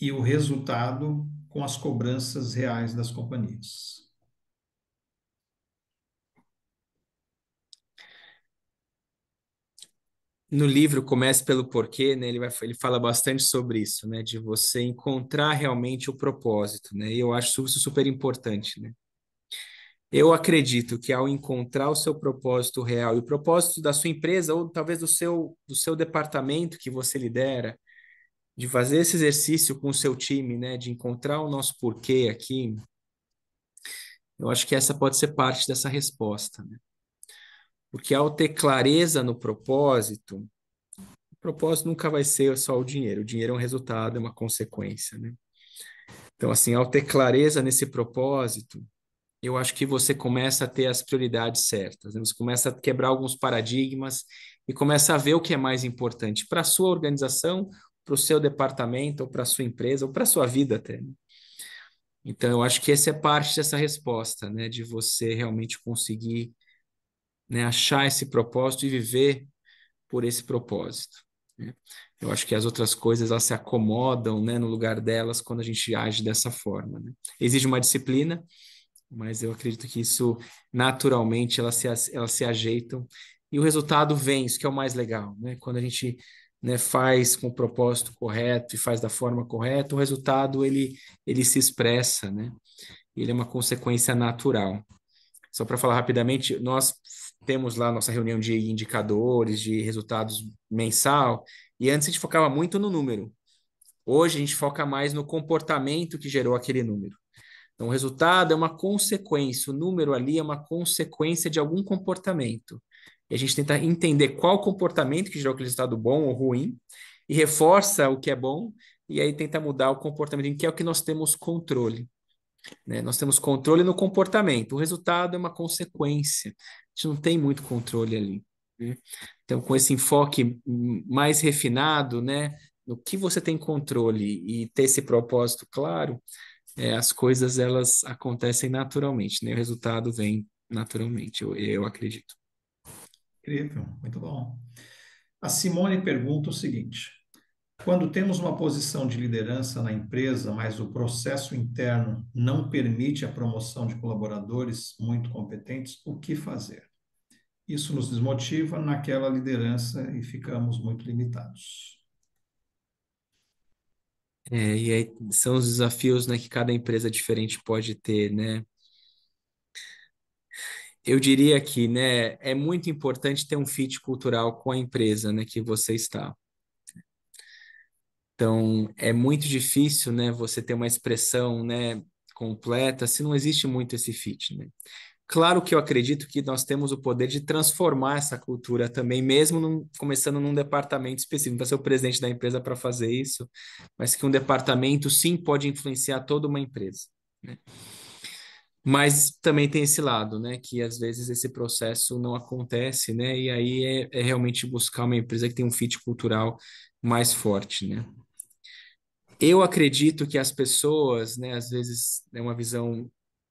e o resultado com as cobranças reais das companhias? no livro Comece pelo Porquê, né, ele, vai, ele fala bastante sobre isso, né, de você encontrar realmente o propósito, né, e eu acho isso super importante, né. Eu acredito que ao encontrar o seu propósito real e o propósito da sua empresa ou talvez do seu do seu departamento que você lidera, de fazer esse exercício com o seu time, né, de encontrar o nosso porquê aqui, eu acho que essa pode ser parte dessa resposta, né? Porque ao ter clareza no propósito, o propósito nunca vai ser só o dinheiro. O dinheiro é um resultado, é uma consequência, né? Então, assim, ao ter clareza nesse propósito, eu acho que você começa a ter as prioridades certas, né? você começa a quebrar alguns paradigmas e começa a ver o que é mais importante para a sua organização, para o seu departamento, ou para a sua empresa, ou para a sua vida até. Né? Então, eu acho que essa é parte dessa resposta, né? de você realmente conseguir né, achar esse propósito e viver por esse propósito. Né? Eu acho que as outras coisas elas se acomodam né, no lugar delas quando a gente age dessa forma. Né? Exige uma disciplina, mas eu acredito que isso naturalmente elas se, elas se ajeitam e o resultado vem, isso que é o mais legal, né? Quando a gente né, faz com o propósito correto e faz da forma correta, o resultado ele, ele se expressa, né? Ele é uma consequência natural. Só para falar rapidamente, nós temos lá nossa reunião de indicadores, de resultados mensal, e antes a gente focava muito no número. Hoje a gente foca mais no comportamento que gerou aquele número. Então, o resultado é uma consequência, o número ali é uma consequência de algum comportamento. E a gente tenta entender qual comportamento que gerou aquele resultado bom ou ruim, e reforça o que é bom, e aí tenta mudar o comportamento, em que é o que nós temos controle. Né? Nós temos controle no comportamento, o resultado é uma consequência. A gente não tem muito controle ali. Né? Então, com esse enfoque mais refinado, né, no que você tem controle e ter esse propósito claro, é, as coisas elas acontecem naturalmente, né? O resultado vem naturalmente, eu, eu acredito. Incrível, muito bom. A Simone pergunta o seguinte: quando temos uma posição de liderança na empresa, mas o processo interno não permite a promoção de colaboradores muito competentes, o que fazer? Isso nos desmotiva naquela liderança e ficamos muito limitados. É, e aí são os desafios, né, que cada empresa diferente pode ter, né? Eu diria que, né, é muito importante ter um fit cultural com a empresa, né, que você está. Então, é muito difícil, né, você ter uma expressão, né, completa se não existe muito esse fit, né? Claro que eu acredito que nós temos o poder de transformar essa cultura também, mesmo num, começando num departamento específico. Não vai ser o presidente da empresa para fazer isso, mas que um departamento sim pode influenciar toda uma empresa. Né? Mas também tem esse lado, né? Que às vezes esse processo não acontece, né? E aí é, é realmente buscar uma empresa que tem um fit cultural mais forte, né? Eu acredito que as pessoas, né? Às vezes é uma visão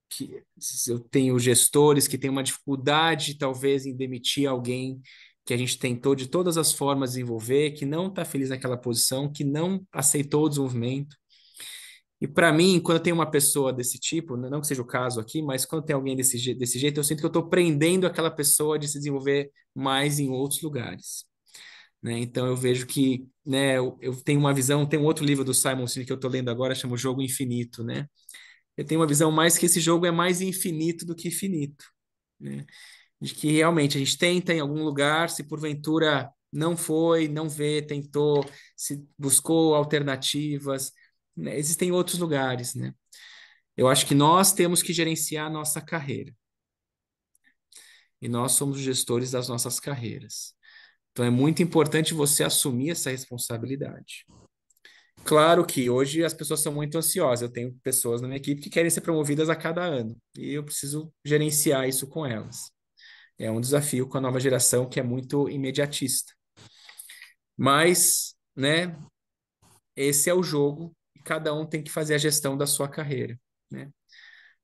que eu tenho gestores que têm uma dificuldade, talvez, em demitir alguém que a gente tentou de todas as formas desenvolver, que não está feliz naquela posição, que não aceitou o desenvolvimento. E para mim, quando tem uma pessoa desse tipo, né, não que seja o caso aqui, mas quando tem alguém desse, desse jeito, eu sinto que eu estou prendendo aquela pessoa de se desenvolver mais em outros lugares. Né? Então eu vejo que né, eu, eu tenho uma visão, tem um outro livro do Simon Sinek que eu estou lendo agora, chama O Jogo Infinito, né? eu tenho uma visão mais que esse jogo é mais infinito do que finito, né? De que realmente a gente tenta em algum lugar, se porventura não foi, não vê, tentou, se buscou alternativas, né? existem outros lugares, né? Eu acho que nós temos que gerenciar a nossa carreira. E nós somos gestores das nossas carreiras. Então é muito importante você assumir essa responsabilidade. Claro que hoje as pessoas são muito ansiosas. Eu tenho pessoas na minha equipe que querem ser promovidas a cada ano e eu preciso gerenciar isso com elas. É um desafio com a nova geração que é muito imediatista. Mas, né, esse é o jogo e cada um tem que fazer a gestão da sua carreira, né?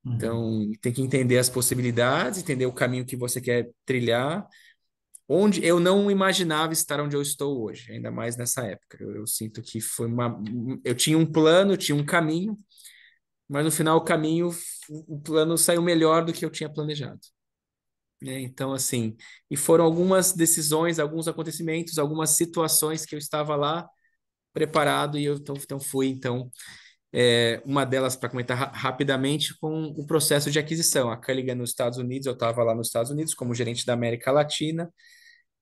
Uhum. Então, tem que entender as possibilidades, entender o caminho que você quer trilhar onde eu não imaginava estar onde eu estou hoje, ainda mais nessa época. Eu, eu sinto que foi uma. Eu tinha um plano, tinha um caminho, mas no final o caminho, o plano saiu melhor do que eu tinha planejado. É, então, assim, e foram algumas decisões, alguns acontecimentos, algumas situações que eu estava lá preparado e eu então, então fui então é, uma delas para comentar ra rapidamente com o processo de aquisição. A Culligan nos Estados Unidos, eu estava lá nos Estados Unidos como gerente da América Latina,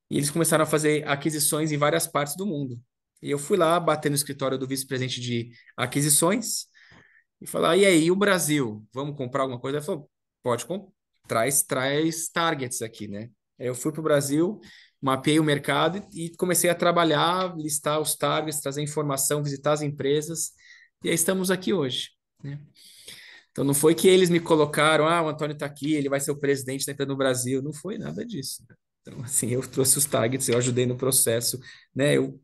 e eles começaram a fazer aquisições em várias partes do mundo. E eu fui lá bater no escritório do vice-presidente de aquisições e falar: e aí, o Brasil? Vamos comprar alguma coisa? Ele falou: pode comprar, traz, traz targets aqui, né? Eu fui para o Brasil, mapeei o mercado e comecei a trabalhar, listar os targets, trazer informação, visitar as empresas e aí estamos aqui hoje. Né? Então não foi que eles me colocaram, ah, o Antônio está aqui, ele vai ser o presidente da entrada no Brasil. Não foi nada disso. Então, assim, eu trouxe os targets, eu ajudei no processo, né? Eu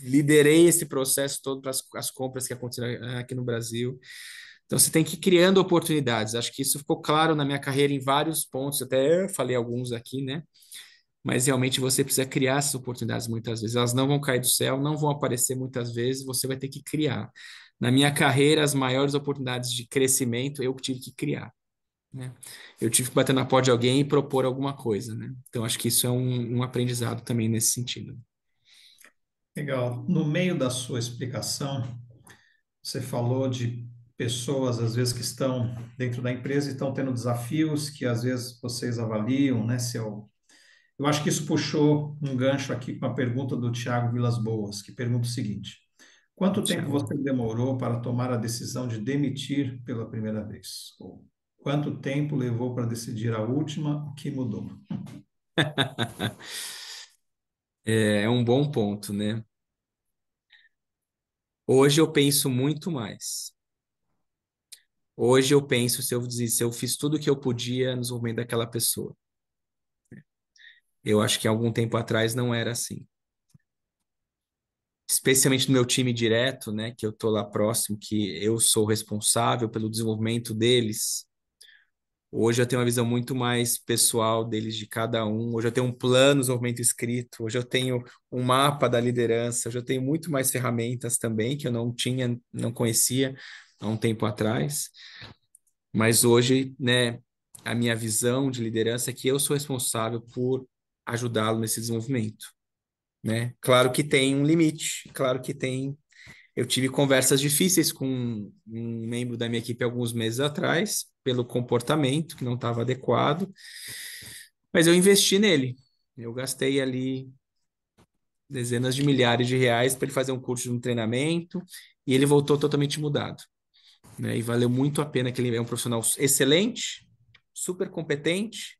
liderei esse processo todo para as compras que aconteceram aqui no Brasil. Então, você tem que ir criando oportunidades. Acho que isso ficou claro na minha carreira em vários pontos, até falei alguns aqui, né? Mas realmente você precisa criar essas oportunidades muitas vezes. Elas não vão cair do céu, não vão aparecer muitas vezes, você vai ter que criar na minha carreira, as maiores oportunidades de crescimento eu tive que criar. Né? Eu tive que bater na porta de alguém e propor alguma coisa. Né? Então, acho que isso é um, um aprendizado também nesse sentido. Legal. No meio da sua explicação, você falou de pessoas, às vezes, que estão dentro da empresa e estão tendo desafios que, às vezes, vocês avaliam, né? Se eu... É eu acho que isso puxou um gancho aqui com a pergunta do Tiago Vilas Boas, que pergunta o seguinte: Quanto tempo você demorou para tomar a decisão de demitir pela primeira vez? Ou quanto tempo levou para decidir a última? O que mudou? (laughs) é, é um bom ponto, né? Hoje eu penso muito mais. Hoje eu penso se eu, se eu fiz tudo o que eu podia no desenvolvimento daquela pessoa. Eu acho que algum tempo atrás não era assim especialmente no meu time direto, né, que eu estou lá próximo, que eu sou responsável pelo desenvolvimento deles. Hoje eu tenho uma visão muito mais pessoal deles, de cada um. Hoje eu tenho um plano de desenvolvimento escrito. Hoje eu tenho um mapa da liderança. Hoje eu tenho muito mais ferramentas também que eu não tinha, não conhecia há um tempo atrás. Mas hoje, né, a minha visão de liderança é que eu sou responsável por ajudá-lo nesse desenvolvimento né? Claro que tem um limite, claro que tem. Eu tive conversas difíceis com um membro da minha equipe alguns meses atrás, pelo comportamento que não estava adequado, mas eu investi nele. Eu gastei ali dezenas de milhares de reais para ele fazer um curso de um treinamento e ele voltou totalmente mudado. Né? E valeu muito a pena que ele é um profissional excelente, super competente,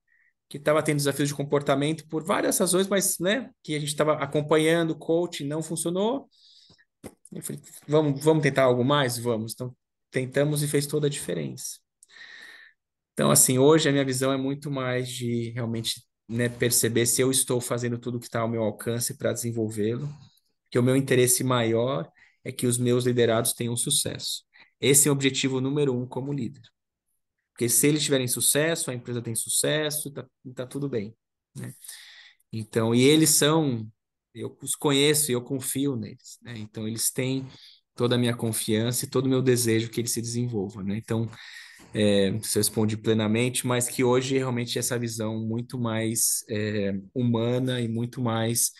que estava tendo desafios de comportamento por várias razões, mas né, que a gente estava acompanhando o coach, não funcionou. Eu falei, vamos, vamos tentar algo mais? Vamos. Então, tentamos e fez toda a diferença. Então, assim, hoje a minha visão é muito mais de realmente né, perceber se eu estou fazendo tudo que está ao meu alcance para desenvolvê-lo, que o meu interesse maior é que os meus liderados tenham sucesso. Esse é o objetivo número um como líder. Porque se eles tiverem sucesso, a empresa tem sucesso, tá, tá tudo bem, né? Então, e eles são, eu os conheço e eu confio neles, né? Então, eles têm toda a minha confiança e todo o meu desejo que eles se desenvolvam, né? Então, é, se eu respondi plenamente, mas que hoje realmente essa visão muito mais é, humana e muito mais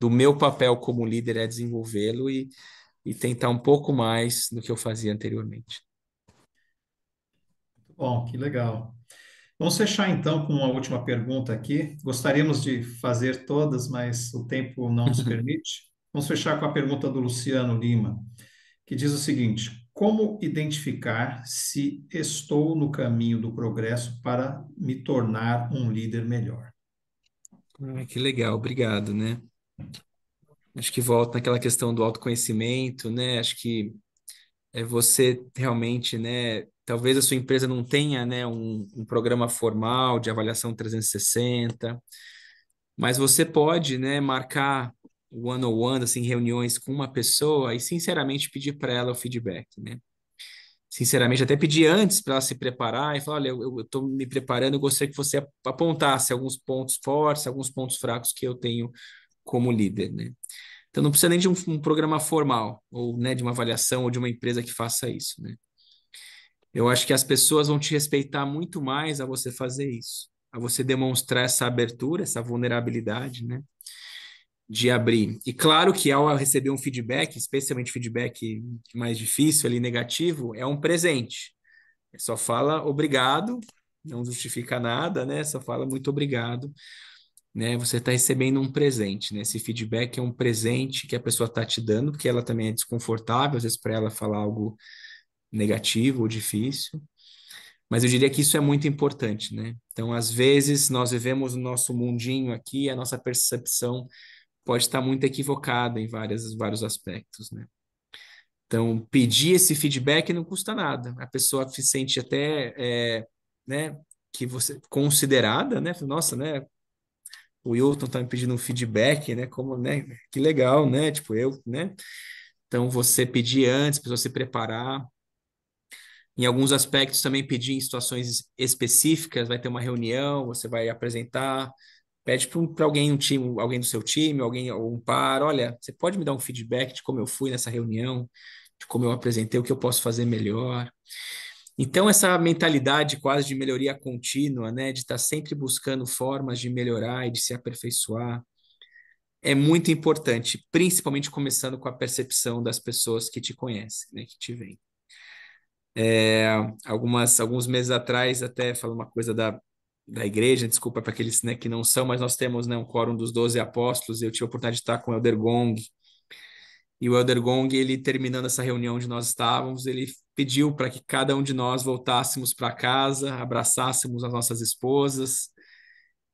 do meu papel como líder é desenvolvê-lo e, e tentar um pouco mais do que eu fazia anteriormente. Bom, que legal. Vamos fechar então com uma última pergunta aqui. Gostaríamos de fazer todas, mas o tempo não nos (laughs) permite. Vamos fechar com a pergunta do Luciano Lima, que diz o seguinte: Como identificar se estou no caminho do progresso para me tornar um líder melhor? Ah, que legal, obrigado, né? Acho que volta naquela questão do autoconhecimento, né? Acho que é você realmente, né? Talvez a sua empresa não tenha, né, um, um programa formal de avaliação 360, mas você pode, né, marcar one on one, assim, reuniões com uma pessoa e sinceramente pedir para ela o feedback, né? Sinceramente, até pedir antes para ela se preparar e falar: olha, eu estou me preparando, eu gostaria que você apontasse alguns pontos fortes, alguns pontos fracos que eu tenho como líder, né? Então não precisa nem de um, um programa formal, ou né, de uma avaliação, ou de uma empresa que faça isso, né? Eu acho que as pessoas vão te respeitar muito mais a você fazer isso, a você demonstrar essa abertura, essa vulnerabilidade, né? De abrir. E claro que ao receber um feedback, especialmente feedback mais difícil, ali negativo, é um presente. Só fala obrigado, não justifica nada, né? Só fala muito obrigado né? Você está recebendo um presente, né? Esse feedback é um presente que a pessoa está te dando, porque ela também é desconfortável, às vezes para ela falar algo negativo ou difícil. Mas eu diria que isso é muito importante, né? Então, às vezes, nós vivemos o nosso mundinho aqui, a nossa percepção pode estar muito equivocada em várias, vários aspectos, né? Então, pedir esse feedback não custa nada. A pessoa se sente até, é, né, que você considerada, né? Nossa, né? o Wilton tá me pedindo um feedback, né? Como, né? Que legal, né? Tipo, eu, né? Então, você pedir antes, para você se preparar. Em alguns aspectos, também pedir em situações específicas, vai ter uma reunião, você vai apresentar, pede para alguém, um time, alguém do seu time, alguém, um par, olha, você pode me dar um feedback de como eu fui nessa reunião, de como eu apresentei, o que eu posso fazer melhor. Então, essa mentalidade quase de melhoria contínua, né, de estar tá sempre buscando formas de melhorar e de se aperfeiçoar, é muito importante, principalmente começando com a percepção das pessoas que te conhecem, né, que te veem. É, algumas, alguns meses atrás, até falo uma coisa da, da igreja, desculpa para aqueles né, que não são, mas nós temos né, um quórum dos 12 apóstolos, eu tive a oportunidade de estar com o Elder Gong, e o Elder Gong, ele terminando essa reunião onde nós estávamos, ele pediu para que cada um de nós voltássemos para casa, abraçássemos as nossas esposas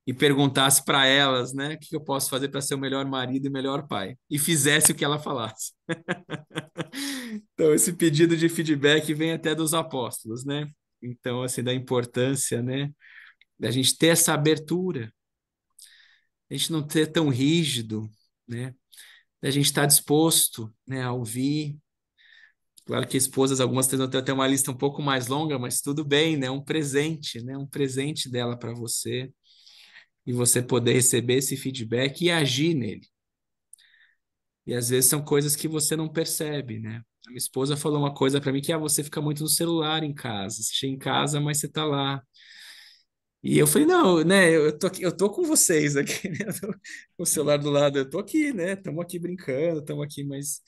e perguntasse para elas, né, o que eu posso fazer para ser o melhor marido e melhor pai, e fizesse o que ela falasse. (laughs) então esse pedido de feedback vem até dos apóstolos, né? Então assim da importância, né, da gente ter essa abertura, a gente não ser tão rígido, né? a gente está disposto né, a ouvir. Claro que esposas, algumas tentam ter até uma lista um pouco mais longa, mas tudo bem, né? Um presente, né? Um presente dela para você. E você poder receber esse feedback e agir nele. E às vezes são coisas que você não percebe, né? A minha esposa falou uma coisa para mim que ah, você fica muito no celular em casa. Você chega em casa, mas você tá lá. E eu falei, não, né, eu tô, aqui, eu tô com vocês aqui, (laughs) né, com o celular do lado, eu tô aqui, né, estamos aqui brincando, estamos aqui, mas...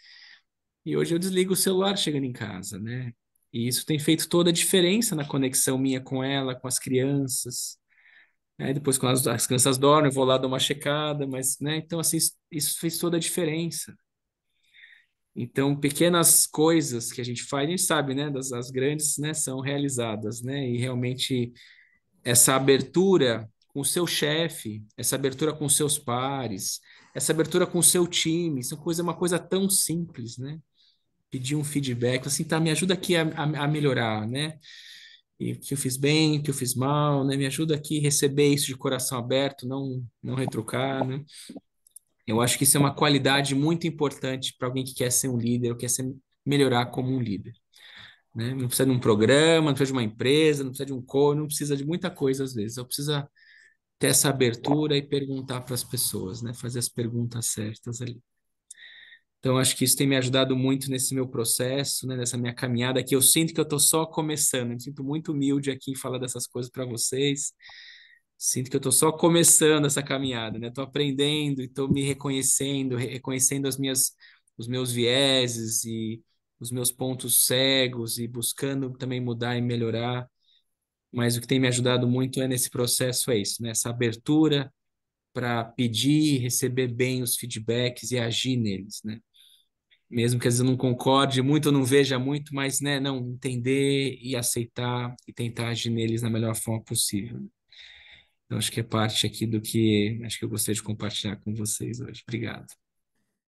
E hoje eu desligo o celular chegando em casa, né? E isso tem feito toda a diferença na conexão minha com ela, com as crianças. Né? Depois, quando as, as crianças dormem, eu vou lá dar uma checada, mas, né, então, assim, isso, isso fez toda a diferença. Então, pequenas coisas que a gente faz, a gente sabe, né, das, as grandes, né, são realizadas, né, e realmente essa abertura com o seu chefe, essa abertura com seus pares, essa abertura com o seu time, isso é uma coisa, uma coisa tão simples, né? Pedir um feedback, assim, tá, me ajuda aqui a, a, a melhorar, né? E que eu fiz bem, que eu fiz mal, né? Me ajuda aqui a receber isso de coração aberto, não, não retrucar, né? Eu acho que isso é uma qualidade muito importante para alguém que quer ser um líder, ou quer ser, melhorar como um líder. Né? Não precisa de um programa, não precisa de uma empresa, não precisa de um coach, não precisa de muita coisa às vezes. Só precisa ter essa abertura e perguntar para as pessoas, né? Fazer as perguntas certas ali. Então, acho que isso tem me ajudado muito nesse meu processo, né? nessa minha caminhada, que eu sinto que eu estou só começando. Eu me sinto muito humilde aqui em falar dessas coisas para vocês. Sinto que eu estou só começando essa caminhada, né? Estou aprendendo e estou me reconhecendo, reconhecendo as minhas, os meus vieses e os meus pontos cegos e buscando também mudar e melhorar. Mas o que tem me ajudado muito é nesse processo é isso, né? Essa abertura para pedir e receber bem os feedbacks e agir neles, né? Mesmo que às vezes eu não concorde muito, eu não veja muito, mas né, não entender e aceitar e tentar agir neles da melhor forma possível. Então acho que é parte aqui do que acho que eu gostaria de compartilhar com vocês hoje. Obrigado.